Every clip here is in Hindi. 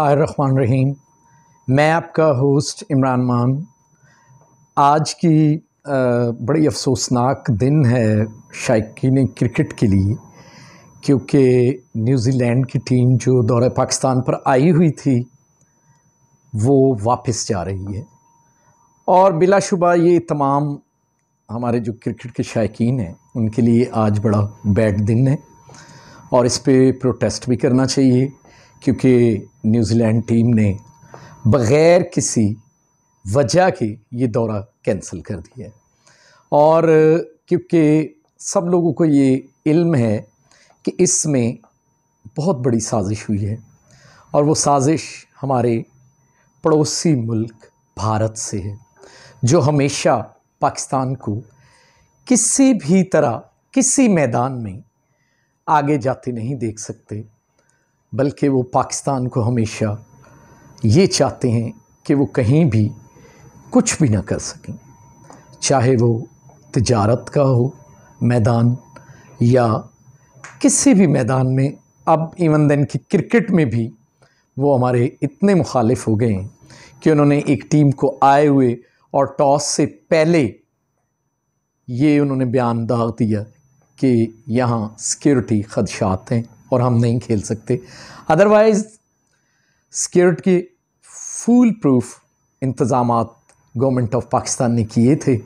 रहीम मैं आपका होस्ट इमरान मान आज की बड़ी अफसोसनाक दिन है शायकीन क्रिकेट के लिए क्योंकि न्यूज़ीलैंड की टीम जो दौरे पाकिस्तान पर आई हुई थी वो वापस जा रही है और बिलाशुबा ये तमाम हमारे जो क्रिकेट के शायकीन हैं उनके लिए आज बड़ा बैड दिन है और इस पर प्रोटेस्ट भी करना चाहिए क्योंकि न्यूजीलैंड टीम ने बग़ैर किसी वजह के ये दौरा कैंसिल कर दिया है और क्योंकि सब लोगों को ये इल्म है कि इसमें बहुत बड़ी साजिश हुई है और वो साजिश हमारे पड़ोसी मुल्क भारत से है जो हमेशा पाकिस्तान को किसी भी तरह किसी मैदान में आगे जाते नहीं देख सकते बल्कि वो पाकिस्तान को हमेशा ये चाहते हैं कि वो कहीं भी कुछ भी ना कर सकें चाहे वो तजारत का हो मैदान या किसी भी मैदान में अब इवन दिन कि क्रिकेट में भी वो हमारे इतने मुखालिफ हो गए हैं कि उन्होंने एक टीम को आए हुए और टॉस से पहले ये उन्होंने बयान दाग दिया कि यहाँ सिक्योरिटी खदशात हैं और हम नहीं खेल सकते अदरवाइज़ सिक्योरिटी की फूल प्रूफ इंतज़ाम गवर्नमेंट ऑफ पाकिस्तान ने किए थे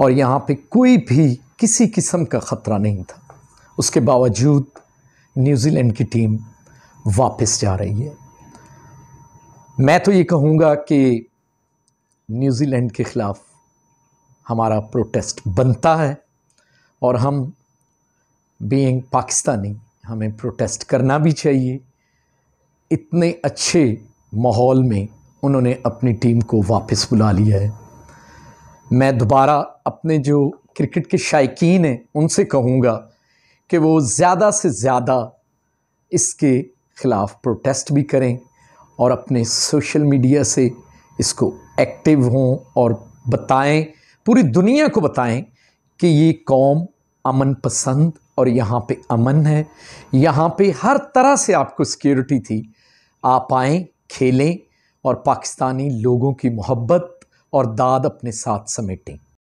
और यहाँ पे कोई भी किसी किस्म का ख़तरा नहीं था उसके बावजूद न्यूज़ीलैंड की टीम वापस जा रही है मैं तो ये कहूँगा कि न्यूज़ीलैंड के ख़िलाफ़ हमारा प्रोटेस्ट बनता है और हम बीइंग पाकिस्तानी हमें प्रोटेस्ट करना भी चाहिए इतने अच्छे माहौल में उन्होंने अपनी टीम को वापस बुला लिया है मैं दोबारा अपने जो क्रिकेट के शायकीन हैं उनसे कहूँगा कि वो ज़्यादा से ज़्यादा इसके ख़िलाफ़ प्रोटेस्ट भी करें और अपने सोशल मीडिया से इसको एक्टिव हों और बताएं पूरी दुनिया को बताएं कि ये कौम अमन पसंद और यहाँ पे अमन है यहाँ पे हर तरह से आपको सिक्योरिटी थी आप आएँ खेलें और पाकिस्तानी लोगों की मोहब्बत और दाद अपने साथ समेटें